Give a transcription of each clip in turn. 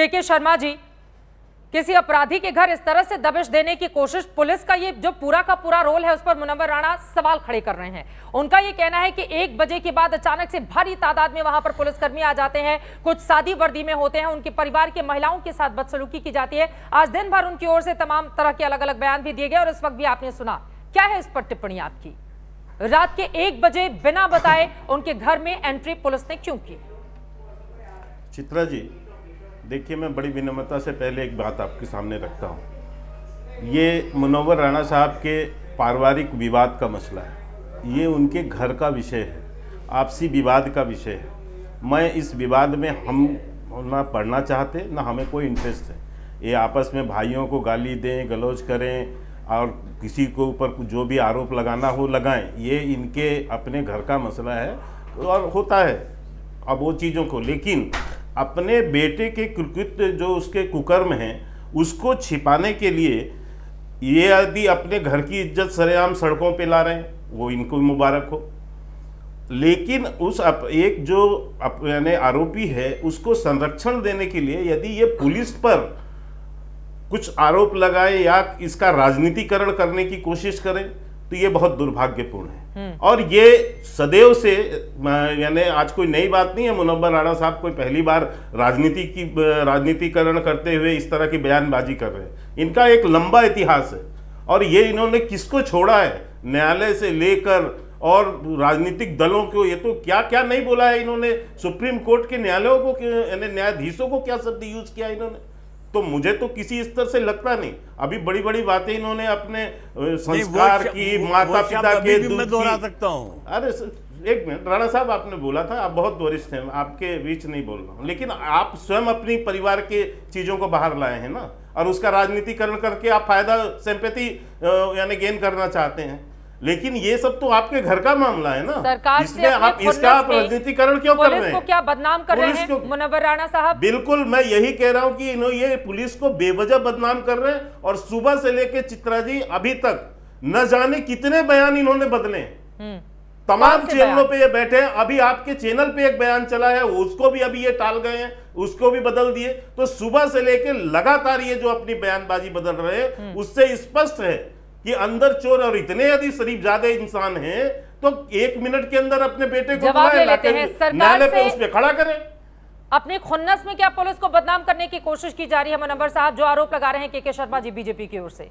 के शर्मा जी किसी अपराधी के घर इस तरह से दबिश देने की कोशिश पुलिस का ये जो पूरा का पूरा रोल है उस पर मुनवर राणा सवाल खड़े कर रहे हैं उनका ये कहना है कि एक बजे के बाद अचानक से भारी तादाद में वहां पर पुलिसकर्मी आ जाते हैं कुछ सादी वर्दी में होते हैं उनके परिवार के महिलाओं के साथ बदसलूकी की जाती है आज दिन भर उनकी ओर से तमाम तरह के अलग अलग बयान भी दिए गए और इस वक्त भी आपने सुना क्या है इस पर टिप्पणी आपकी रात के एक बजे बिना बताए उनके घर में एंट्री पुलिस ने क्यों की चित्रा जी देखिए मैं बड़ी विनम्रता से पहले एक बात आपके सामने रखता हूँ ये मनोवर राणा साहब के पारिवारिक विवाद का मसला है ये उनके घर का विषय है आपसी विवाद का विषय है मैं इस विवाद में हम ना पढ़ना चाहते ना हमें कोई इंटरेस्ट है ये आपस में भाइयों को गाली दें गलौज करें और किसी के ऊपर जो भी आरोप लगाना हो लगाएं ये इनके अपने घर का मसला है और होता है अब वो चीज़ों को लेकिन अपने बेटे के कृकृत जो उसके कुकर्म हैं उसको छिपाने के लिए ये यदि अपने घर की इज्जत सरेआम सड़कों पे ला रहे हैं वो इनको मुबारक हो लेकिन उस अप, एक जो यानी आरोपी है उसको संरक्षण देने के लिए यदि ये पुलिस पर कुछ आरोप लगाए या इसका राजनीतिकरण करने की कोशिश करें तो ये बहुत दुर्भाग्यपूर्ण है हम्म। और ये सदैव से यानी आज कोई नई बात नहीं है मुनव्वर राणा साहब कोई पहली बार राजनीति की राजनीतिकरण करते हुए इस तरह की बयानबाजी कर रहे हैं इनका एक लंबा इतिहास है और ये इन्होंने किसको छोड़ा है न्यायालय से लेकर और राजनीतिक दलों को ये तो क्या क्या नहीं बोला है इन्होंने सुप्रीम कोर्ट के न्यायालयों को यानी न्यायाधीशों को क्या शब्द यूज किया इन्होंने तो मुझे तो किसी स्तर से लगता नहीं अभी बड़ी बड़ी बातें इन्होंने अपने संस्कार की माता पिता के दोहरा सकता हूँ अरे एक मिनट राणा साहब आपने बोला था आप बहुत वरिष्ठ हैं आपके बीच नहीं बोल रहा हूँ लेकिन आप स्वयं अपनी परिवार के चीज़ों को बाहर लाए हैं ना और उसका राजनीतिकरण करके आप फायदा सेम्पति यानी गेन करना चाहते हैं लेकिन ये सब तो आपके घर का मामला है ना सरकार से आप इसका आप राजनीतिकरण क्यों कर रहे हैं क्या बदनाम कर रहे हैं मुनवर राणा साहब बिल्कुल मैं यही कह रहा हूँ कि इन्हों ये पुलिस को बेवजह बदनाम कर रहे हैं और सुबह से लेकर चित्रा जी अभी तक न जाने कितने बयान इन्होंने बदले हम्म। तमाम चैनलों पे ये बैठे हैं अभी आपके चैनल पे एक बयान चला है उसको भी अभी ये टाल गए हैं उसको भी बदल दिए तो सुबह से लेकर लगातार ये जो अपनी बयानबाजी बदल रहे हैं हम्म। उससे स्पष्ट है कि अंदर चोर और इतने यदि शरीफ ज्यादा इंसान हैं तो एक मिनट के अंदर अपने बेटे को न्यायालय पे उस पर खड़ा करें अपने खुन्नस में क्या पुलिस को बदनाम करने की कोशिश की जा रही है मनोबर साहब जो आरोप लगा रहे हैं के के शर्मा जी बीजेपी की ओर से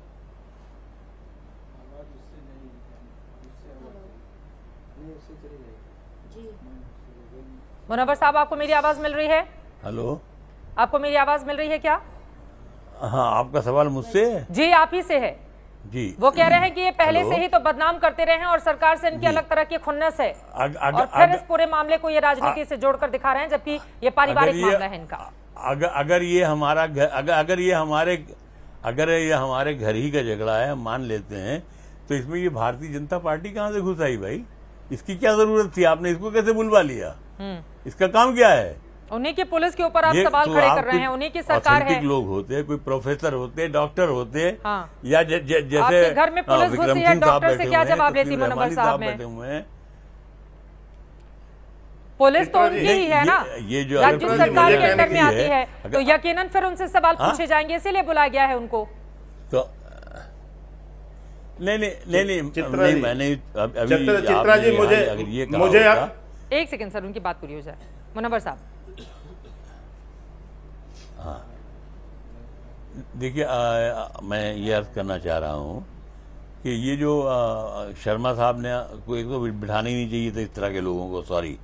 मुनवर साहब आपको मेरी आवाज मिल रही है हेलो आपको मेरी आवाज मिल रही है क्या हाँ आपका सवाल मुझसे जी आप ही से है जी वो कह रहे हैं कि ये पहले से ही तो बदनाम करते रहे हैं और सरकार से इनकी अलग तरह की खुन्नस है अग, अग, और फिर अग, इस पूरे मामले को ये राजनीति से जोड़कर दिखा रहे हैं जबकि ये पारिवारिक मामला है इनका अग, अगर ये हमारा घर अगर अगर ये हमारे अगर ये हमारे घर ही का झगड़ा है हम मान लेते हैं तो इसमें ये भारतीय जनता पार्टी कहाँ से घुस आई भाई इसकी क्या जरूरत थी आपने इसको कैसे बुलवा लिया हम्म। इसका काम क्या है उन्हीं के पुलिस के ऊपर आप सवाल तो खड़े कर रहे हैं उन्हीं की सरकार है लोग होते हैं कोई प्रोफेसर होते हैं डॉक्टर होते हैं हाँ। या ज, ज, जैसे घर में पुलिस हाँ, घुसी है डॉक्टर से क्या जवाब लेती मनोहर साहब में पुलिस तो उनकी ही है ना ये जो राज्य सरकार के अंदर में आती है तो यकीनन फिर उनसे सवाल हाँ? पूछे जाएंगे इसीलिए बुलाया गया है उनको तो नहीं नहीं नहीं नहीं, नहीं मैंने अभी चित्रा जी मुझे मुझे एक सेकंड सर उनकी बात पूरी हो जाए मुनवर साहब हाँ देखिए मैं ये अर्थ करना चाह रहा हूँ कि ये जो आ, शर्मा साहब ने को एक तो बिठाना ही नहीं चाहिए था इस तरह के लोगों को सॉरी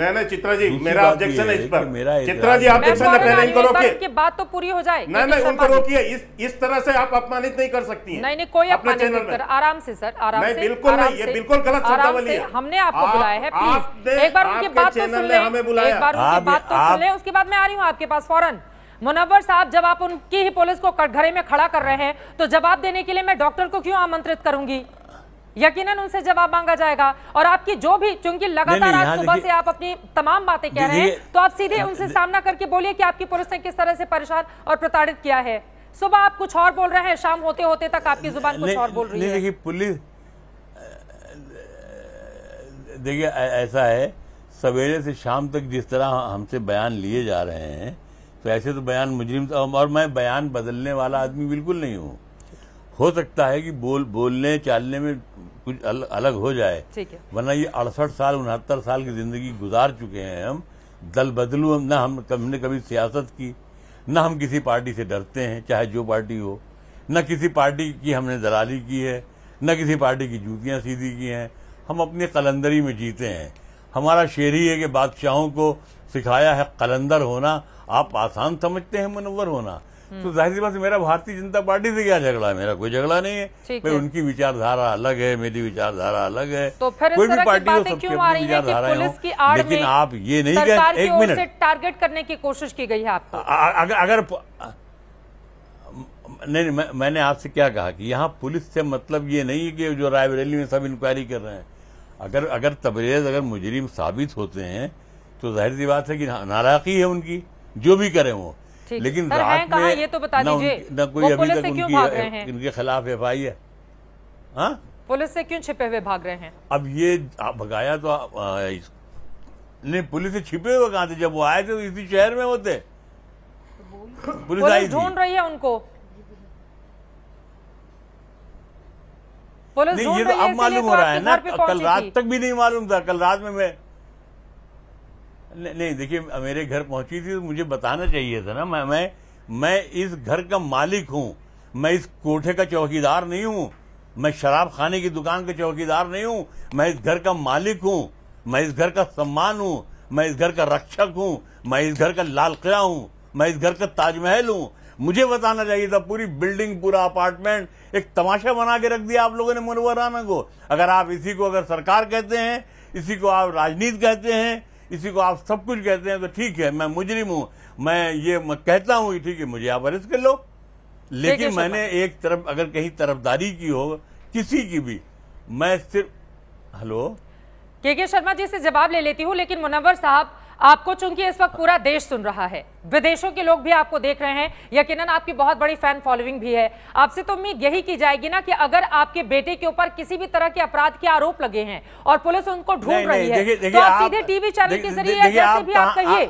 नहीं नहीं चित्रा जी मेरा ऑब्जेक्शन है इस पर मेरा चित्रा जी आप ऑब्जेक्शन है पहले इनको रोकिए कि बात तो पूरी हो जाए नहीं नहीं उनको रोकिए इस इस तरह से आप अपमानित नहीं कर सकती हैं नहीं नहीं कोई अपने नहीं कर आराम से सर आराम से बिल्कुल नहीं ये बिल्कुल गलत शब्दावली है हमने आपको बुलाया है प्लीज एक बार उनकी तो बात तो सुन ले एक बार उनकी बात तो सुन ले उसके बाद मैं आ रही हूं आपके पास फौरन मुनव्वर साहब जब आप उनकी ही पुलिस को घरे में खड़ा कर रहे हैं तो जवाब देने के लिए मैं डॉक्टर को क्यों आमंत्रित करूंगी यकीनन उनसे जवाब मांगा जाएगा और आपकी जो भी चूंकि लगातार आज सुबह से आप अपनी तमाम बातें कह रहे हैं तो आप सीधे उनसे सामना करके बोलिए कि आपकी पुलिस ने किस तरह से परेशान और प्रताड़ित किया है सुबह आप कुछ और बोल रहे हैं शाम होते होते तक आपकी जुबान कुछ और बोल रही है पुलिस देखिए ऐसा है सवेरे से शाम तक जिस तरह हमसे बयान लिए जा रहे हैं तो ऐसे तो बयान मुजरिम और मैं बयान बदलने वाला आदमी बिल्कुल नहीं हूँ हो सकता है कि बोल बोलने चालने में कुछ अल, अलग हो जाए वरना ये अड़सठ साल उनहत्तर साल की जिंदगी गुजार चुके हैं हम दल बदलू हम हम हमने कभी सियासत की न हम किसी पार्टी से डरते हैं चाहे जो पार्टी हो न किसी पार्टी की हमने दलाली की है न किसी पार्टी की जूतियां सीधी की हैं हम अपनी कलंदरी में जीते हैं हमारा शेर ही है कि बादशाहों को सिखाया है कलंदर होना आप आसान समझते हैं मनवर होना तो जाहिर सी बात मेरा भारतीय जनता पार्टी से क्या झगड़ा है मेरा कोई झगड़ा नहीं है भाई उनकी विचारधारा अलग है मेरी विचारधारा अलग है तो फिर कोई भी पार्टी हो सकती है विचारधारा लेकिन आप ये नहीं कह एक मिनट टारगेट करने की कोशिश की गई है आप अगर नहीं मैं, मैंने आपसे क्या कहा कि यहाँ पुलिस से मतलब ये नहीं है कि जो रायबरेली में सब इंक्वायरी कर रहे हैं अगर अगर तबरेज अगर मुजरिम साबित होते हैं तो जाहिर सी बात है कि नाराकी है उनकी जो भी करें वो लेकिन रात में ये तो बता दीजिए न कोई अभी तक उनकी इनके खिलाफ एफ आई है हाँ पुलिस से क्यों छिपे हुए भाग रहे हैं अब ये भगाया तो नहीं पुलिस से छिपे हुए कहा थे जब वो आए थे तो इसी शहर में होते पुलिस आई ढूंढ रही है उनको पुलिस ये तो अब मालूम तो हो रहा है ना कल रात तक भी नहीं मालूम था कल रात में मैं नहीं देखिए मेरे घर पहुंची थी तो मुझे बताना चाहिए था ना मैं मैं मैं इस घर का मालिक हूं मैं इस कोठे का चौकीदार नहीं हूं मैं शराब खाने की दुकान का चौकीदार नहीं हूं मैं इस घर का मालिक हूं मैं इस घर का सम्मान हूं मैं इस घर का रक्षक हूं मैं इस घर का लाल किला हूं मैं इस घर का ताजमहल हूं मुझे बताना चाहिए था पूरी बिल्डिंग पूरा अपार्टमेंट एक तमाशा बना के रख दिया आप लोगों ने मुनवर राना को अगर आप इसी को अगर सरकार कहते हैं इसी को आप राजनीति कहते हैं इसी को आप सब कुछ कहते हैं तो ठीक है मैं मुजरिम हूं मैं ये कहता हूँ ठीक है मुझे आप अरेस्ट कर लो लेकिन मैंने एक तरफ अगर कहीं तरफदारी की हो किसी की भी मैं सिर्फ हेलो के के शर्मा जी से जवाब ले लेती हूँ लेकिन मुनवर साहब आपको चूंकि इस वक्त पूरा देश सुन रहा है विदेशों के लोग भी आपको देख रहे हैं यकीनन आपकी बहुत बड़ी फैन फॉलोइंग भी है आपसे तो उम्मीद यही की जाएगी ना कि अगर आपके बेटे के ऊपर किसी भी तरह के अपराध के आरोप लगे हैं और पुलिस उनको ढूंढ रही है देखे, देखे, तो आप सीधे टीवी चैनल के जरिए भी आप कहिए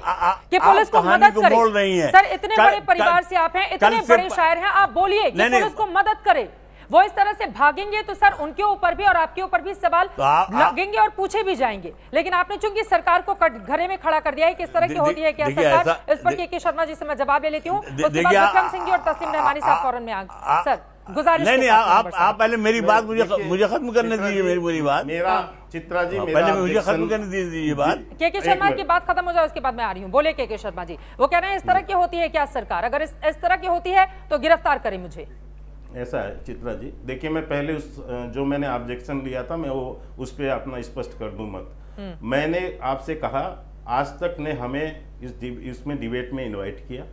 कि पुलिस को मदद करे सर इतने बड़े परिवार से आप हैं इतने बड़े शायर हैं आप बोलिए पुलिस को मदद करे वो इस तरह से भागेंगे तो सर उनके ऊपर भी और आपके ऊपर भी सवाल तो लगेंगे और पूछे भी जाएंगे लेकिन आपने चूंकि सरकार को घरे में खड़ा कर दिया है किस तरह की होती है क्या सरकार इस पर के के शर्मा जी से मैं जवाब ले लेती हूँ विक्रम सिंह जी और तस्लीम रहमानी साहब फौरन में आगे सर गुजारिश नहीं नहीं आप आप पहले मेरी बात मुझे मुझे खत्म करने दीजिए मेरी पूरी बात मेरा हाँ। चित्रा जी हाँ, मेरा पहले मुझे खत्म करने दीजिए बात के के शर्मा की बात खत्म हो जाए उसके बाद मैं आ रही हूँ बोले के के शर्मा जी वो कह रहे हैं इस तरह की होती है क्या सरकार अगर इस तरह की होती है तो गिरफ्तार करें मुझे ऐसा है चित्रा जी देखिए मैं पहले उस जो मैंने ऑब्जेक्शन लिया था मैं वो उस पर अपना स्पष्ट कर दूं मत हम्म। मैंने आपसे कहा आज तक ने हमें इस इसमें डिबेट में इनवाइट किया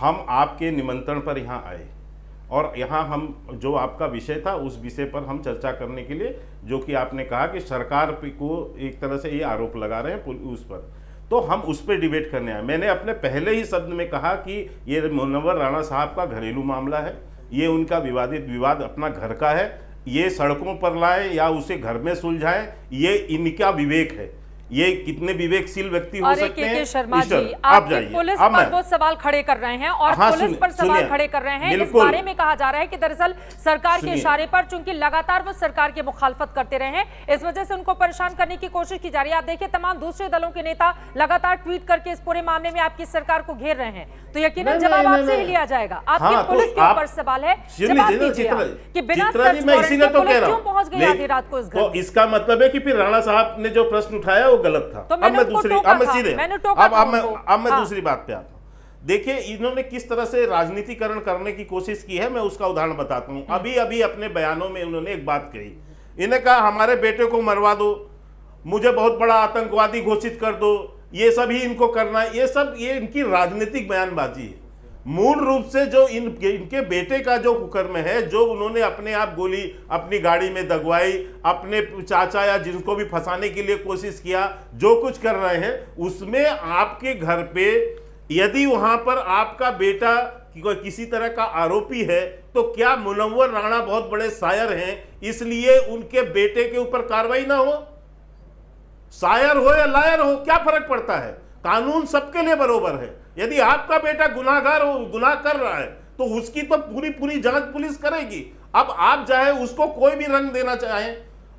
हम आपके निमंत्रण पर यहाँ आए और यहाँ हम जो आपका विषय था उस विषय पर हम चर्चा करने के लिए जो कि आपने कहा कि सरकार को एक तरह से ये आरोप लगा रहे हैं उस पर तो हम उस पर डिबेट करने आए मैंने अपने पहले ही शब्द में कहा कि ये मनोवर राणा साहब का घरेलू मामला है ये उनका विवादित विवाद अपना घर का है ये सड़कों पर लाए या उसे घर में सुलझाएं ये इनका विवेक है ये कितने विवेकशील व्यक्ति हो सकते हैं शर्मा जी आप जाइए पुलिस आप पर वो सवाल खड़े कर रहे हैं और हाँ, पुलिस पर सवाल खड़े कर रहे हैं इस बारे में कहा जा रहा है कि दरअसल सरकार के इशारे पर चूंकि लगातार वो सरकार के मुखालफत करते रहे हैं इस वजह से उनको परेशान करने की कोशिश की जा रही है आप देखिए तमाम दूसरे दलों के नेता लगातार ट्वीट करके इस पूरे मामले में आपकी सरकार को घेर रहे हैं तो यकीन जवाब आपसे ही लिया जाएगा आपकी हाँ, तो पुलिस के ऊपर सवाल है की बिना तो क्यों पहुंच गई आधी रात को इसका मतलब है की फिर राणा साहब ने जो प्रश्न उठाया वो गलत था तो अब मैं दूसरी अब मैं सीधे अब अब मैं अब मैं हाँ। दूसरी बात पे आता हूँ देखिए इन्होंने किस तरह से राजनीतिकरण करने की कोशिश की है मैं उसका उदाहरण बताता हूँ हम्म। अभी अभी अपने बयानों में उन्होंने एक बात कही इन्हें कहा हमारे बेटे को मरवा दो मुझे बहुत बड़ा आतंकवादी घोषित कर दो ये सब ही इनको करना है ये सब ये इनकी राजनीतिक बयानबाजी है मूल रूप से जो इन इनके बेटे का जो कुकर्म है जो उन्होंने अपने आप गोली अपनी गाड़ी में दगवाई अपने चाचा या जिनको भी फंसाने के लिए कोशिश किया जो कुछ कर रहे हैं उसमें आपके घर पे यदि वहाँ पर आपका बेटा किसी तरह का आरोपी है तो क्या मुनवर राणा बहुत बड़े शायर हैं इसलिए उनके बेटे के ऊपर कार्रवाई ना हो शायर हो या लायर हो क्या फर्क पड़ता है कानून सबके लिए बरोबर है यदि आपका बेटा गुनाहगार हो गुनाह कर रहा है तो उसकी तो पूरी पूरी जांच पुलिस करेगी अब आप चाहे उसको कोई भी रंग देना चाहें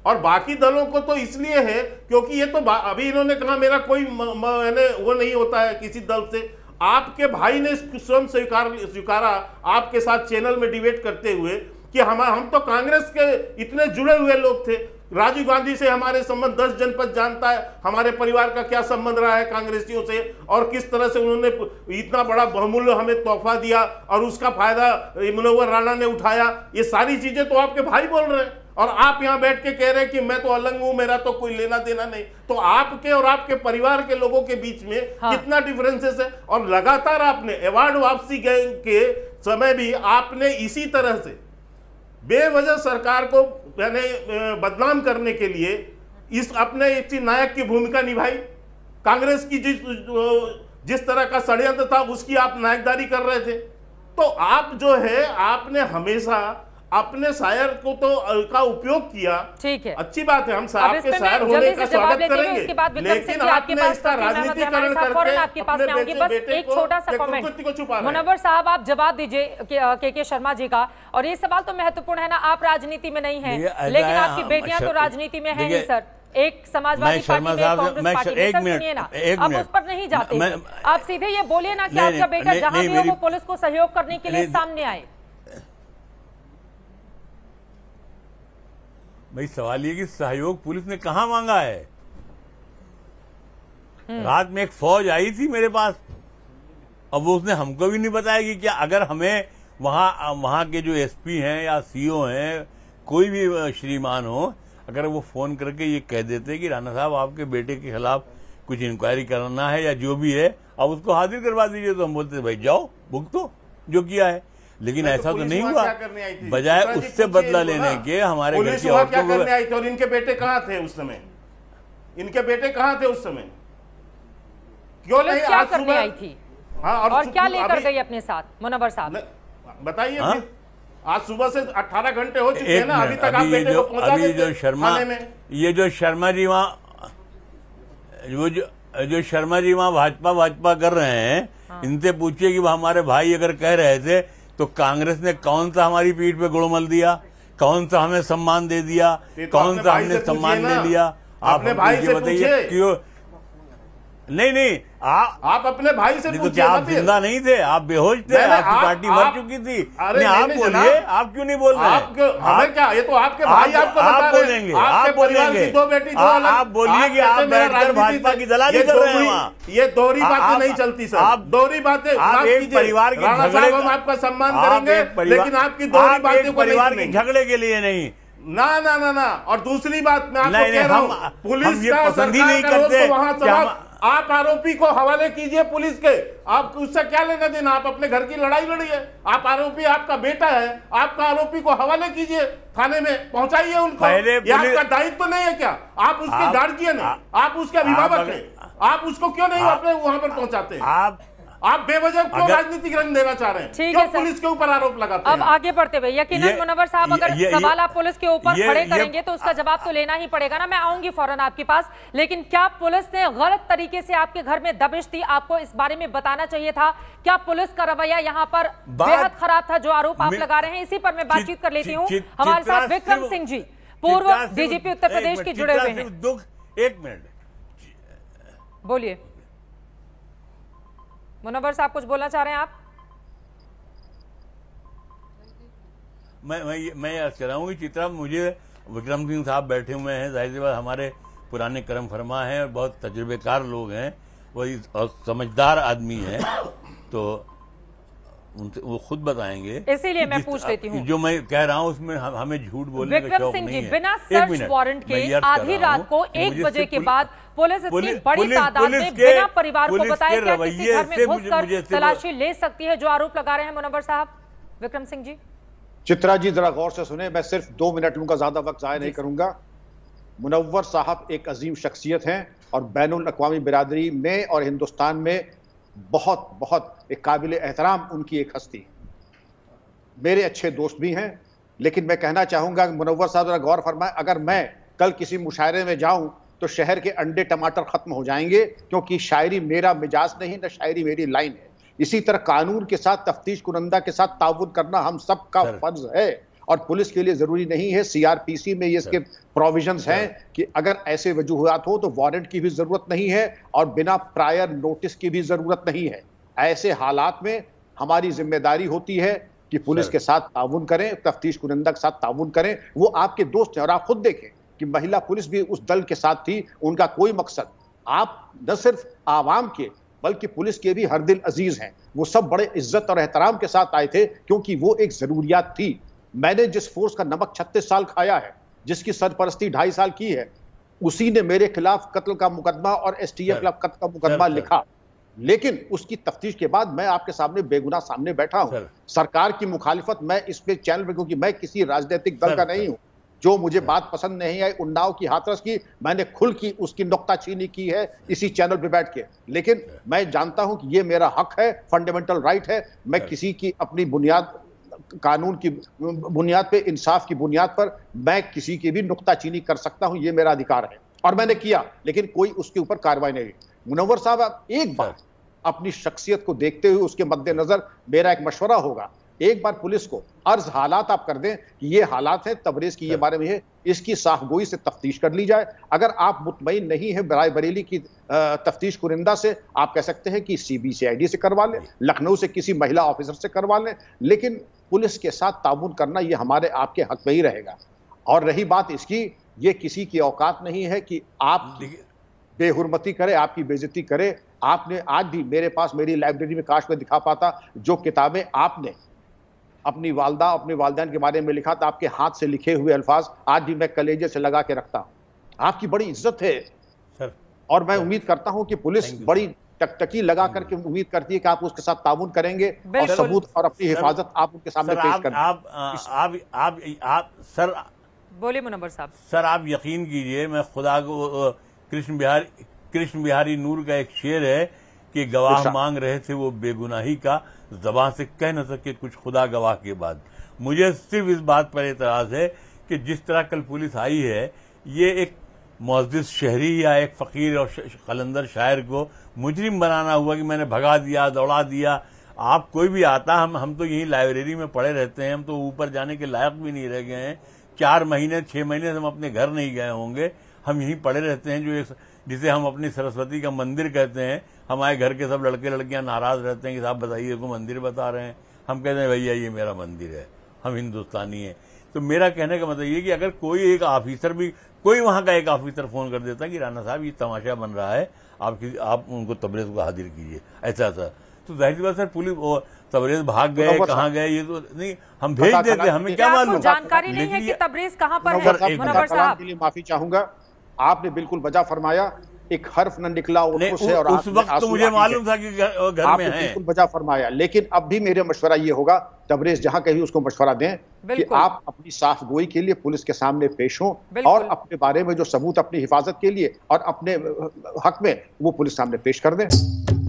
और बाकी दलों को तो इसलिए है क्योंकि ये तो अभी इन्होंने कहा मेरा कोई मैंने वो नहीं होता है किसी दल से आपके भाई ने स्वयं स्वीकार स्वीकारा आपके साथ चैनल में डिबेट करते हुए कि हम हम तो कांग्रेस के इतने जुड़े हुए लोग थे राजीव गांधी से हमारे संबंध दस जनपद जानता है हमारे परिवार का क्या संबंध रहा है कांग्रेसियों से और किस तरह से उन्होंने इतना बड़ा बहुमूल्य हमें तोहफा दिया और उसका फायदा मनोहर राणा ने उठाया ये सारी चीजें तो आपके भाई बोल रहे हैं और आप यहाँ बैठ के कह रहे हैं कि मैं तो अलंग हूँ मेरा तो कोई लेना देना नहीं तो आपके और आपके परिवार के लोगों के बीच में हाँ। कितना डिफरेंसेस है और लगातार आपने अवार्ड वापसी के समय भी आपने इसी तरह से बेवजह सरकार को यानी बदनाम करने के लिए इस अपने इसी नायक की भूमिका निभाई कांग्रेस की जिस जिस तरह का षडयंत्र था उसकी आप नायकदारी कर रहे थे तो आप जो है आपने हमेशा आपने शायर को तो का उपयोग किया ठीक है अच्छी बात है हम आपके शायर होने का स्वागत करेंगे लेकिन आपने इसका राजनीतिकरण करके आपके पास में आऊंगी बस एक छोटा सा कमेंट मुनवर साहब आप जवाब दीजिए के के शर्मा जी का और ये सवाल तो महत्वपूर्ण है ना आप राजनीति में नहीं है लेकिन आपकी हाँ, बेटियां तो राजनीति में है ही सर एक समाजवादी पार्टी में कांग्रेस पार्टी में एक मिनट एक मिनट आप उस पर नहीं जाते आप सीधे ये बोलिए ना कि आपका बेटा जहां भी हो वो पुलिस को सहयोग करने के लिए सामने आए भाई सवाल ये कि सहयोग पुलिस ने कहा मांगा है हम्म। रात में एक फौज आई थी मेरे पास अब वो उसने हमको भी नहीं बताया कि क्या अगर हमें वहां वहां के जो एसपी हैं या सीओ हैं कोई भी श्रीमान हो अगर वो फोन करके ये कह देते कि राणा साहब आपके बेटे के खिलाफ कुछ इंक्वायरी करना है या जो भी है अब उसको हाजिर करवा दीजिए तो हम बोलते भाई जाओ भुगतो जो किया है लेकिन तो ऐसा तो, नहीं हुआ बजाय उससे बदला लेने के हमारे घर की क्या करने आई थी और इनके बेटे कहाँ थे उस समय इनके बेटे कहाँ थे उस समय क्यों क्या आई थी हाँ और, और क्या लेकर गई अपने साथ मुनवर साहब बताइए हाँ? आज सुबह से 18 घंटे हो चुके हैं ना अभी तक आप बेटे को पहुंचा अभी जो शर्मा ये जो शर्मा जी वहाँ वो जो जो शर्मा जी वहाँ भाजपा भाजपा कर रहे हैं हाँ। इनसे पूछिए कि हमारे भाई अगर कह रहे थे तो कांग्रेस ने कौन सा हमारी पीठ पे गुड़ मल दिया कौन सा हमें सम्मान दे दिया तो कौन सा हमने सम्मान दे दिया आप भाई से बताइए क्यों नहीं नहीं आ, आप अपने भाई से तो क्या आप जिंदा नहीं थे आप बेहोश थे आपकी पार्टी मर चुकी थी अरे नहीं, आप बोलिए आप क्यों नहीं बोल रहे आप हमें क्या ये तो आपके भाई आपको आप बोलेंगे आप बोलेंगे दो बेटी आप बोलिए कि आप बैठकर भाजपा की दलाली कर रहे हैं ये दोहरी बातें नहीं चलती सर आप दोहरी बातें आप एक परिवार के झगड़े हम आपका सम्मान करेंगे लेकिन आपकी दोहरी बातें परिवार के झगड़े के लिए नहीं ना ना ना ना और दूसरी बात मैं आपको कह रहा हूँ पुलिस का सरकार नहीं तो करते वहाँ आप आरोपी को हवाले कीजिए पुलिस के आप उससे क्या लेना देना आप अपने घर की लड़ाई लड़िए आप आरोपी आपका बेटा है आपका आरोपी को हवाले कीजिए थाने में पहुंचाइए उनको ये आपका दायित्व तो नहीं है क्या आप उसके गार्जियन है आप उसके अभिभावक है आप उसको क्यों नहीं अपने वहां पर पहुंचाते हैं आप बेवजह क्यों राजनीतिक रंग देना चाह रहे हैं ठीक है पुलिस के ऊपर आरोप लगाते अब आगे बढ़ते हुए यकीन मुनवर साहब अगर सवाल आप पुलिस के ऊपर खड़े करेंगे तो उसका जवाब तो लेना ही पड़ेगा ना मैं आऊंगी फौरन आपके पास लेकिन क्या पुलिस ने गलत तरीके से आपके घर में दबिश दी आपको इस बारे में बताना चाहिए था क्या पुलिस का रवैया यहाँ पर बेहद खराब था जो आरोप आप लगा रहे हैं इसी पर मैं बातचीत कर लेती हूँ हमारे साथ विक्रम सिंह जी पूर्व डीजीपी उत्तर प्रदेश के जुड़े हुए हैं एक मिनट बोलिए मुनवर साहब कुछ बोलना चाह रहे हैं आप मैं मैं मैं अर्ज कर रहा हूँ कि चित्रा मुझे विक्रम सिंह साहब बैठे हुए हैं जाहिर सी बात हमारे पुराने कर्म फरमा हैं और बहुत तजुर्बेकार लोग हैं वो और समझदार आदमी हैं तो उनसे वो खुद बताएंगे इसीलिए मैं पूछ लेती हूँ जो मैं कह रहा हूँ उसमें हमें झूठ बोलने का शौक नहीं है बिना सर्च वारंट के आधी रात को एक बजे के बाद पुलिस इतनी बड़ी तादाद में बिना परिवार को बताए क्या किसी घर में घुसकर तो- तलाशी ले सकती है जो आरोप लगा रहे हैं मुनवर साहब विक्रम सिंह जी चित्रा जी जरा गौर से सुने मैं सिर्फ दो मिनट लूंगा ज्यादा वक्त जाया नहीं करूंगा मुनवर साहब एक अजीम शख्सियत हैं और बैन अवी बिरादरी में और हिंदुस्तान में बहुत बहुत एक काबिल एहतराम उनकी एक हस्ती मेरे अच्छे दोस्त भी हैं लेकिन मैं कहना चाहूँगा मुनवर साहब जरा गौर फरमाए अगर मैं कल किसी मुशायरे में जाऊं तो शहर के अंडे टमाटर खत्म हो जाएंगे क्योंकि शायरी मेरा मिजाज नहीं ना शायरी मेरी लाइन है इसी तरह कानून के साथ तफ्तीश कुनंदा के साथ ताउन करना हम सब का फर्ज है और पुलिस के लिए ज़रूरी नहीं है सीआरपीसी में ये इसके प्रोविजंस हैं कि अगर ऐसे वजूहत हो तो वारंट की भी ज़रूरत नहीं है और बिना प्रायर नोटिस की भी ज़रूरत नहीं है ऐसे हालात में हमारी जिम्मेदारी होती है कि पुलिस के साथ ताउन करें तफ्तीश कुनंदा के साथ ताउन करें वो आपके दोस्त हैं और आप खुद देखें कि महिला पुलिस भी उस दल के साथ थी उनका कोई मकसद आप न सिर्फ आवाम के बल्कि पुलिस के भी हर दिल अजीज हैं वो सब बड़े इज्जत और एहतराम के साथ आए थे क्योंकि वो एक ज़रूरियात थी मैंने जिस फोर्स का नमक छत्तीस साल खाया है जिसकी सरपरस्ती ढाई साल की है उसी ने मेरे खिलाफ कत्ल का मुकदमा और एस टी खिलाफ कत्ल का मुकदमा लिखा लेकिन उसकी तफ्तीश के बाद मैं आपके सामने बेगुनाह सामने बैठा हूं सरकार की मुखालिफत मैं इस पे चैनल पे क्योंकि मैं किसी राजनीतिक दल का नहीं हूं जो मुझे बात पसंद नहीं आई उन्नाव की हाथरस की मैंने खुल की उसकी नुकताचीनी की है इसी चैनल पे बैठ के लेकिन मैं जानता हूं कि ये मेरा हक है फंडामेंटल राइट है मैं किसी की अपनी बुनियाद कानून की बुनियाद पे इंसाफ की बुनियाद पर मैं किसी की भी नुकताचीनी कर सकता हूं ये मेरा अधिकार है और मैंने किया लेकिन कोई उसके ऊपर कार्रवाई नहीं मुनवर साहब आप एक बार अपनी शख्सियत को देखते हुए उसके मद्देनजर मेरा एक मशवरा होगा एक बार पुलिस को अर्ज हालात आप कर दें कि ये हालात हैं तबरेज की ये हाँ। बारे में है इसकी साहगोई से तफ्तीश कर ली जाए अगर आप मुतमिन नहीं है बराय बरेली की तफ्तीश कुरिंदा से आप कह सकते हैं कि C B C I D से करवा लें लखनऊ से किसी महिला ऑफिसर से करवा लें लेकिन पुलिस के साथ ताउन करना ये हमारे आपके हक में ही रहेगा और रही बात इसकी ये किसी की औकात नहीं है कि आप बेहरमती करे आपकी बेजती करे आपने आज भी मेरे पास मेरी लाइब्रेरी में काश में दिखा पाता जो किताबें आपने अपनी वालदा अपने वालदेन के बारे में लिखा था आपके हाथ से लिखे हुए अल्फाज आज भी मैं कलेजे से लगा के रखता हूँ आपकी बड़ी इज्जत है सर और मैं उम्मीद करता हूँ कि पुलिस बड़ी टकटकी लगा करके उम्मीद करती है कि आप उसके साथ ताउन करेंगे और सबूत और अपनी हिफाजत आप उनके सामने पेश करें आप आप आप आप सर बोले मुनबर साहब सर आप यकीन कीजिए मैं खुदा को कृष्ण बिहारी कृष्ण बिहारी नूर का एक शेर है कि गवाह अच्छा। मांग रहे थे वो बेगुनाही का जबान से कह न सके कुछ खुदा गवाह के बाद मुझे सिर्फ इस बात पर एतराज है कि जिस तरह कल पुलिस आई है ये एक मुजस शहरी या एक फ़कीर और कलंदर शायर को मुजरिम बनाना हुआ कि मैंने भगा दिया दौड़ा दिया आप कोई भी आता हम हम तो यहीं लाइब्रेरी में पड़े रहते हैं हम तो ऊपर जाने के लायक भी नहीं रह गए हैं चार महीने छह महीने से हम अपने घर नहीं गए होंगे हम यहीं पढ़े रहते हैं जो एक जिसे हम अपनी सरस्वती का मंदिर कहते हैं हमारे घर के सब लड़के लड़कियां नाराज रहते हैं कि साहब बताइए को मंदिर बता रहे हैं हम कहते हैं भैया ये मेरा मंदिर है हम हिंदुस्तानी हैं तो मेरा कहने का मतलब ये कि अगर कोई एक ऑफिसर भी कोई वहां का एक ऑफिसर फोन कर देता है कि राना साहब ये तमाशा बन रहा है किसी आप उनको तबरेज को हाजिर कीजिए ऐसा ऐसा तो जाहिर बात सर पुलिस तबरेज भाग तो गए कहाँ गए ये तो नहीं हम भेज देते हमें क्या मालूम जानकारी नहीं है कि तबरेज कहाँ पर है माफी चाहूंगा आपने बिल्कुल बजा फरमाया एक हर्फ न निकला उनको से और उस वक्त तो मुझे मालूम था कि घर में है बिल्कुल बजा फरमाया लेकिन अब भी मेरे मशवरा ये होगा तबरेज जहां कहीं उसको मशवरा दें कि आप अपनी साफ गोई के लिए पुलिस के सामने पेश हो और अपने बारे में जो सबूत अपनी हिफाजत के लिए और अपने हक में वो पुलिस सामने पेश कर दें